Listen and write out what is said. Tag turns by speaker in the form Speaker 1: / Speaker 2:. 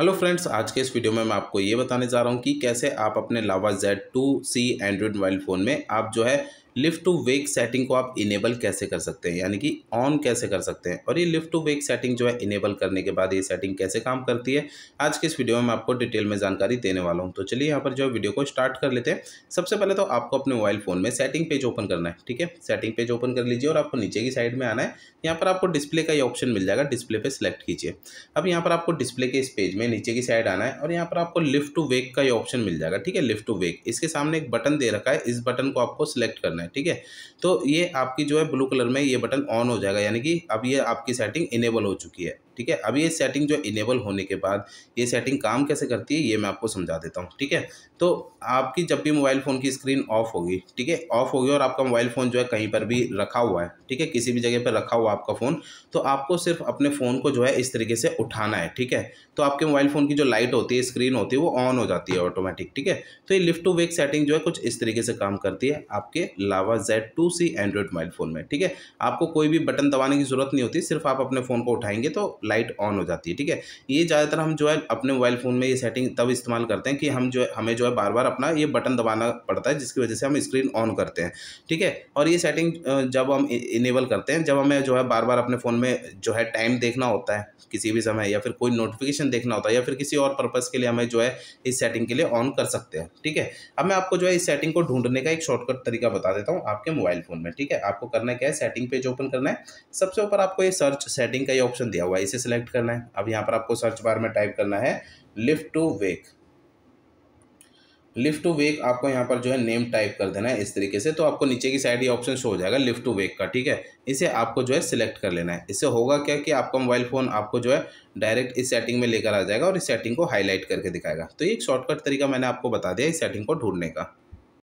Speaker 1: hello friends आज के इस वीडियो में मैं आपको ये बताने जा रहा हूँ कि कैसे आप अपने Lava two C Android mobile phone में आप जो है लिफ्ट टू वेक सेटिंग को आप इनेबल कैसे कर सकते हैं यानी कि ऑन कैसे कर सकते हैं और ये लिफ्ट टू वेक सेटिंग जो है इनेबल करने के बाद ये सेटिंग कैसे काम करती है आज के इस वीडियो में मैं आपको डिटेल में जानकारी देने वाला हूँ तो चलिए यहाँ पर जो है वीडियो को स्टार्ट कर लेते हैं सबसे पहले तो आपको अपने मोबाइल फ़ोन में सेटिंग पेज ओपन करना है ठीक है सेटिंग पेज ओपन कर लीजिए और आपको नीचे की साइड में आना है यहाँ पर आपको डिस्प्ले का ये ऑप्शन मिल जाएगा डिस्प्ले पर सिलेक्ट कीजिए अब यहाँ पर आपको डिस्प्ले के इस पेज में नीचे की साइड आना है और यहाँ पर आपको लिफ्ट टू वेक का ये ऑप्शन मिल जाएगा ठीक है लिफ्ट टू वेक इसके सामने एक बटन दे रखा है इस बटन को आपको सिलेक्ट करना है करना है ठीक है तो ये आपकी जो है ब्लू कलर में ये बटन ऑन हो जाएगा यानी कि अब ये आपकी सेटिंग इनेबल हो चुकी है ठीक है अब ये सेटिंग जो इनेबल होने के बाद ये सेटिंग काम कैसे करती है ये मैं आपको समझा देता हूँ ठीक है तो आपकी जब भी मोबाइल फ़ोन की स्क्रीन ऑफ होगी ठीक है ऑफ होगी और आपका मोबाइल फ़ोन जो है कहीं पर भी रखा हुआ है ठीक है किसी भी जगह पर रखा हुआ आपका फ़ोन तो आपको सिर्फ अपने फ़ोन को जो है इस तरीके से उठाना है ठीक है तो आपके मोबाइल फ़ोन की जो लाइट होती है स्क्रीन होती है वो ऑन हो जाती है ऑटोमेटिक ठीक है तो ये लिफ्ट टू वेक सेटिंग जो है कुछ इस तरीके से काम करती है आपके Lava Z two C Android mobile phone में ठीक है आपको कोई भी बटन दबाने की ज़रूरत नहीं होती सिर्फ आप अपने फ़ोन को उठाएंगे तो लाइट ऑन हो जाती है ठीक है ये ज़्यादातर हम जो है अपने मोबाइल फ़ोन में ये सेटिंग तब इस्तेमाल करते हैं कि हम जो है हमें जो है बार बार अपना ये बटन दबाना पड़ता है जिसकी वजह से हम स्क्रीन ऑन करते हैं ठीक है और ये सेटिंग जब हम इनेबल करते हैं जब हमें जो है बार बार अपने फ़ोन में जो है टाइम देखना होता है किसी भी समय या फिर कोई नोटिफिकेशन देखना होता है या फिर किसी और पर्पज़ के लिए हमें जो है इस सेटिंग के लिए ऑन कर सकते हैं ठीक है अब मैं आपको जो है इस सेटिंग को ढूंढने का एक शॉर्टकट तरीका बता देता हूँ आपके मोबाइल फ़ोन में ठीक है आपको करना क्या है सेटिंग पेज ओपन करना है सबसे ऊपर आपको ये सर्च सेटिंग का ये ऑप्शन दिया हुआ है इसे सिलेक्ट करना है अब यहाँ पर आपको सर्च बार में टाइप करना है lift to wake lift to wake आपको यहाँ पर जो है नेम टाइप कर देना है इस तरीके से तो आपको नीचे की साइड ये ऑप्शन शो हो जाएगा लिफ्ट टू वेक का ठीक है इसे आपको जो है सिलेक्ट कर लेना है इससे होगा क्या कि आपका मोबाइल फ़ोन आपको जो है डायरेक्ट इस सेटिंग में लेकर आ जाएगा और इस सेटिंग को हाईलाइट करके दिखाएगा तो ये एक शॉर्टकट तरीका मैंने आपको बता दिया इस सेटिंग को ढूंढने का